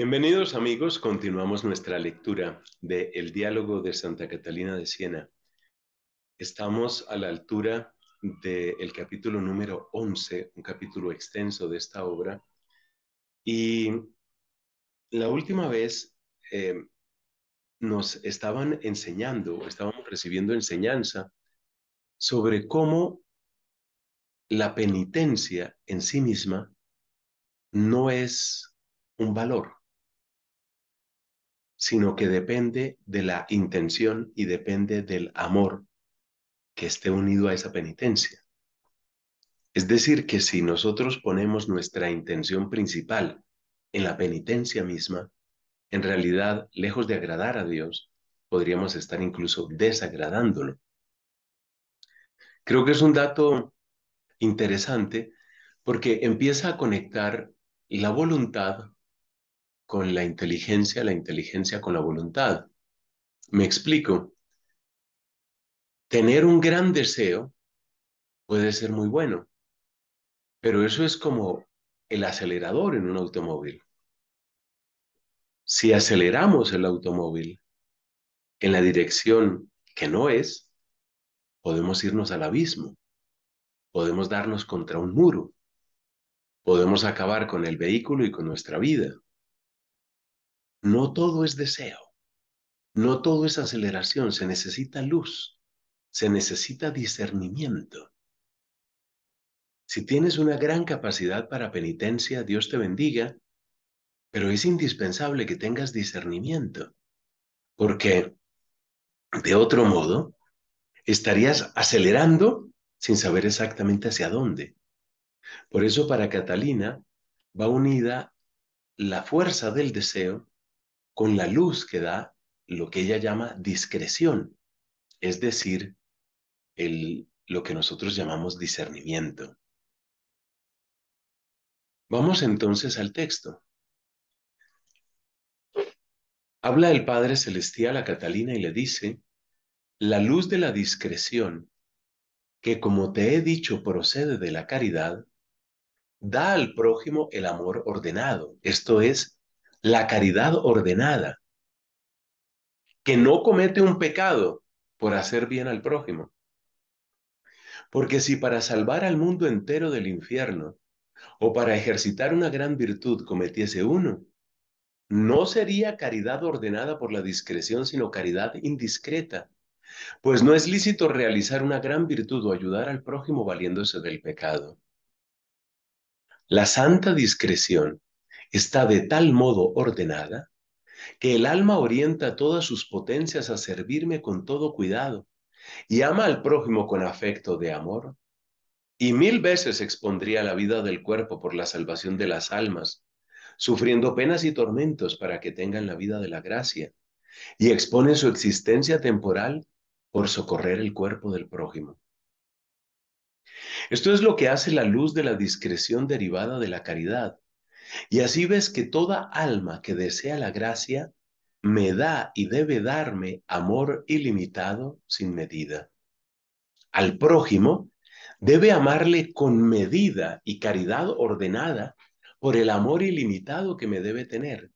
Bienvenidos amigos, continuamos nuestra lectura de El diálogo de Santa Catalina de Siena. Estamos a la altura del capítulo número 11, un capítulo extenso de esta obra. Y la última vez eh, nos estaban enseñando, estábamos recibiendo enseñanza sobre cómo la penitencia en sí misma no es un valor sino que depende de la intención y depende del amor que esté unido a esa penitencia. Es decir, que si nosotros ponemos nuestra intención principal en la penitencia misma, en realidad, lejos de agradar a Dios, podríamos estar incluso desagradándolo. Creo que es un dato interesante porque empieza a conectar la voluntad con la inteligencia, la inteligencia con la voluntad. Me explico. Tener un gran deseo puede ser muy bueno, pero eso es como el acelerador en un automóvil. Si aceleramos el automóvil en la dirección que no es, podemos irnos al abismo, podemos darnos contra un muro, podemos acabar con el vehículo y con nuestra vida. No todo es deseo, no todo es aceleración, se necesita luz, se necesita discernimiento. Si tienes una gran capacidad para penitencia, Dios te bendiga, pero es indispensable que tengas discernimiento, porque de otro modo estarías acelerando sin saber exactamente hacia dónde. Por eso para Catalina va unida la fuerza del deseo con la luz que da lo que ella llama discreción, es decir, lo que nosotros llamamos discernimiento. Vamos entonces al texto. Habla el Padre Celestial a Catalina y le dice, la luz de la discreción, que como te he dicho procede de la caridad, da al prójimo el amor ordenado, esto es, la caridad ordenada, que no comete un pecado por hacer bien al prójimo. Porque si para salvar al mundo entero del infierno o para ejercitar una gran virtud cometiese uno, no sería caridad ordenada por la discreción, sino caridad indiscreta, pues no es lícito realizar una gran virtud o ayudar al prójimo valiéndose del pecado. La santa discreción está de tal modo ordenada que el alma orienta todas sus potencias a servirme con todo cuidado y ama al prójimo con afecto de amor. Y mil veces expondría la vida del cuerpo por la salvación de las almas, sufriendo penas y tormentos para que tengan la vida de la gracia, y expone su existencia temporal por socorrer el cuerpo del prójimo. Esto es lo que hace la luz de la discreción derivada de la caridad, y así ves que toda alma que desea la gracia me da y debe darme amor ilimitado sin medida. Al prójimo debe amarle con medida y caridad ordenada por el amor ilimitado que me debe tener,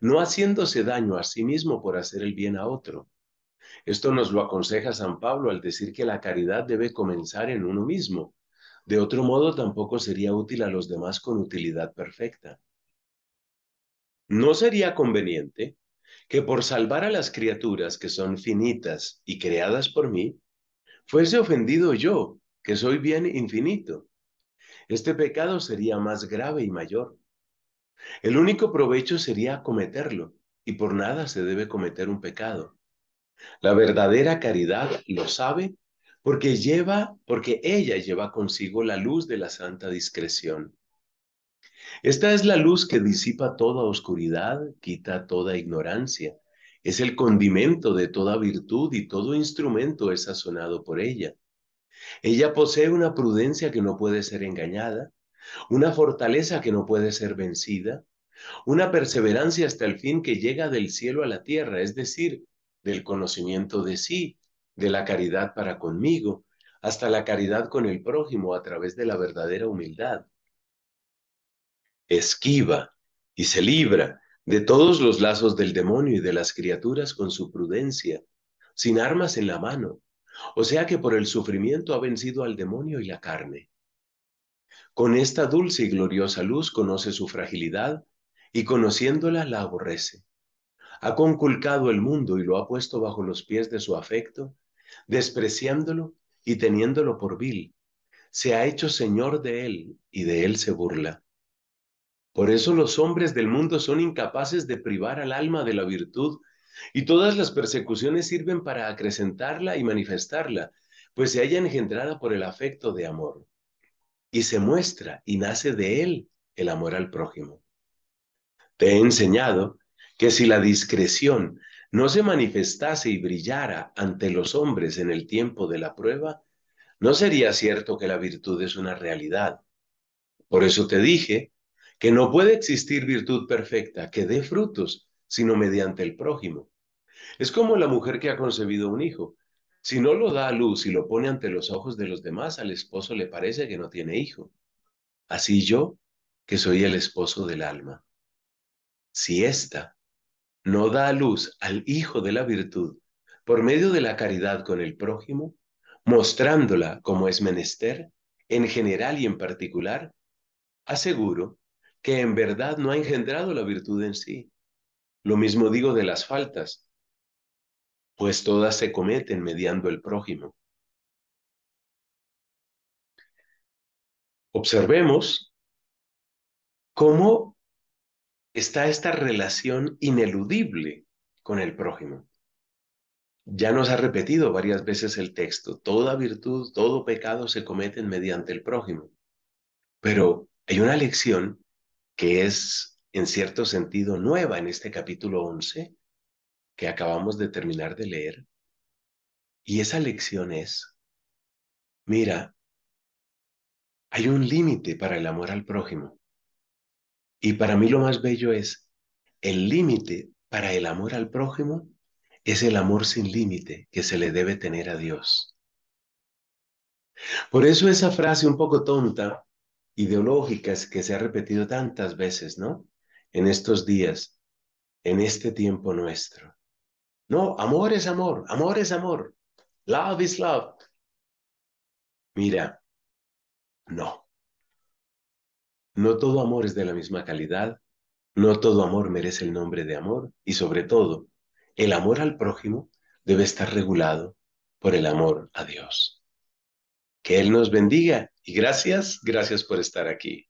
no haciéndose daño a sí mismo por hacer el bien a otro. Esto nos lo aconseja San Pablo al decir que la caridad debe comenzar en uno mismo, de otro modo, tampoco sería útil a los demás con utilidad perfecta. No sería conveniente que por salvar a las criaturas que son finitas y creadas por mí, fuese ofendido yo, que soy bien infinito. Este pecado sería más grave y mayor. El único provecho sería cometerlo, y por nada se debe cometer un pecado. La verdadera caridad lo sabe porque lleva, porque ella lleva consigo la luz de la santa discreción. Esta es la luz que disipa toda oscuridad, quita toda ignorancia, es el condimento de toda virtud y todo instrumento es sazonado por ella. Ella posee una prudencia que no puede ser engañada, una fortaleza que no puede ser vencida, una perseverancia hasta el fin que llega del cielo a la tierra, es decir, del conocimiento de sí, de la caridad para conmigo, hasta la caridad con el prójimo a través de la verdadera humildad. Esquiva y se libra de todos los lazos del demonio y de las criaturas con su prudencia, sin armas en la mano, o sea que por el sufrimiento ha vencido al demonio y la carne. Con esta dulce y gloriosa luz conoce su fragilidad y conociéndola la aborrece. Ha conculcado el mundo y lo ha puesto bajo los pies de su afecto despreciándolo y teniéndolo por vil. Se ha hecho señor de él y de él se burla. Por eso los hombres del mundo son incapaces de privar al alma de la virtud y todas las persecuciones sirven para acrecentarla y manifestarla, pues se haya engendrada por el afecto de amor. Y se muestra y nace de él el amor al prójimo. Te he enseñado que si la discreción no se manifestase y brillara ante los hombres en el tiempo de la prueba, no sería cierto que la virtud es una realidad. Por eso te dije que no puede existir virtud perfecta que dé frutos, sino mediante el prójimo. Es como la mujer que ha concebido un hijo. Si no lo da a luz y lo pone ante los ojos de los demás, al esposo le parece que no tiene hijo. Así yo, que soy el esposo del alma. Si ésta no da a luz al Hijo de la Virtud por medio de la caridad con el prójimo, mostrándola como es menester, en general y en particular, aseguro que en verdad no ha engendrado la virtud en sí. Lo mismo digo de las faltas, pues todas se cometen mediando el prójimo. Observemos cómo está esta relación ineludible con el prójimo. Ya nos ha repetido varias veces el texto, toda virtud, todo pecado se cometen mediante el prójimo. Pero hay una lección que es en cierto sentido nueva en este capítulo 11 que acabamos de terminar de leer. Y esa lección es, mira, hay un límite para el amor al prójimo. Y para mí lo más bello es el límite para el amor al prójimo es el amor sin límite que se le debe tener a Dios. Por eso esa frase un poco tonta, ideológica, que se ha repetido tantas veces, ¿no? En estos días, en este tiempo nuestro. No, amor es amor, amor es amor. Love is love. Mira, no. No todo amor es de la misma calidad, no todo amor merece el nombre de amor y sobre todo, el amor al prójimo debe estar regulado por el amor a Dios. Que Él nos bendiga y gracias, gracias por estar aquí.